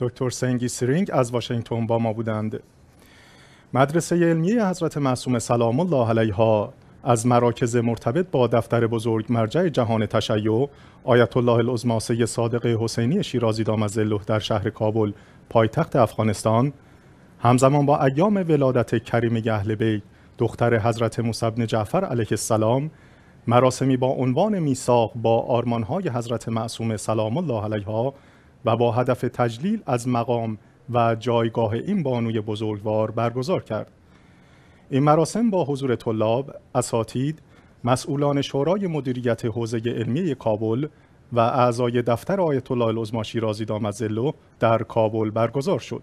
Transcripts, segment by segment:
دکتر سنگی سرینگ از واشنگتن با ما بودند مدرسه علمیه حضرت معصوم سلام الله علیها از مراکز مرتبط با دفتر بزرگ مرجع جهان تشیع آیت الله العظما صادق حسینی شیرازی الله در شهر کابل پایتخت افغانستان همزمان با ایام ولادت کریم اهل دختر حضرت موسی بن جعفر علیه السلام مراسمی با عنوان میثاق با آرمانهای حضرت معصوم سلام الله علیها و با هدف تجلیل از مقام و جایگاه این بانوی بزرگوار برگزار کرد. این مراسم با حضور طلاب، اساتید، مسئولان شورای مدیریت حوزه علمی کابل و اعضای دفتر آیت الله العظما شیرازی دامزلو در کابل برگزار شد.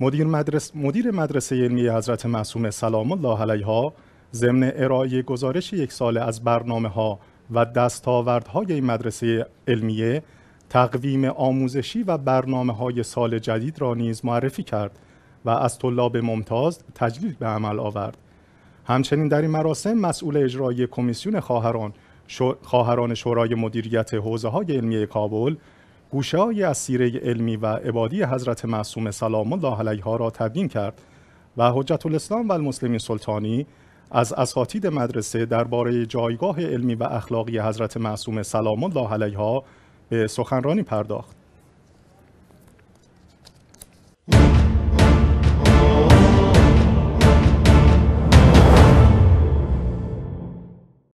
مدیر, مدرس، مدیر مدرسه علمی حضرت معصومه سلام الله علیها ضمن ارائه گزارش یک ساله از برنامه ها و دستاوردهای مدرسه علمیه تقویم آموزشی و برنامه های سال جدید را نیز معرفی کرد و از طلاب ممتاز تجلیل به عمل آورد. همچنین در این مراسم مسئول اجرایی کمیسیون خواهران خواهران شورای مدیریت حوزه های علمی کابل گوشه های از سیره علمی و عبادی حضرت معصوم سلام الله علیها را تبیین کرد و حجت الاسلام و المسلمین سلطانی از اساتید مدرسه درباره جایگاه علمی و اخلاقی حضرت معصوم سلام الله علیها سخنرانی پرداخت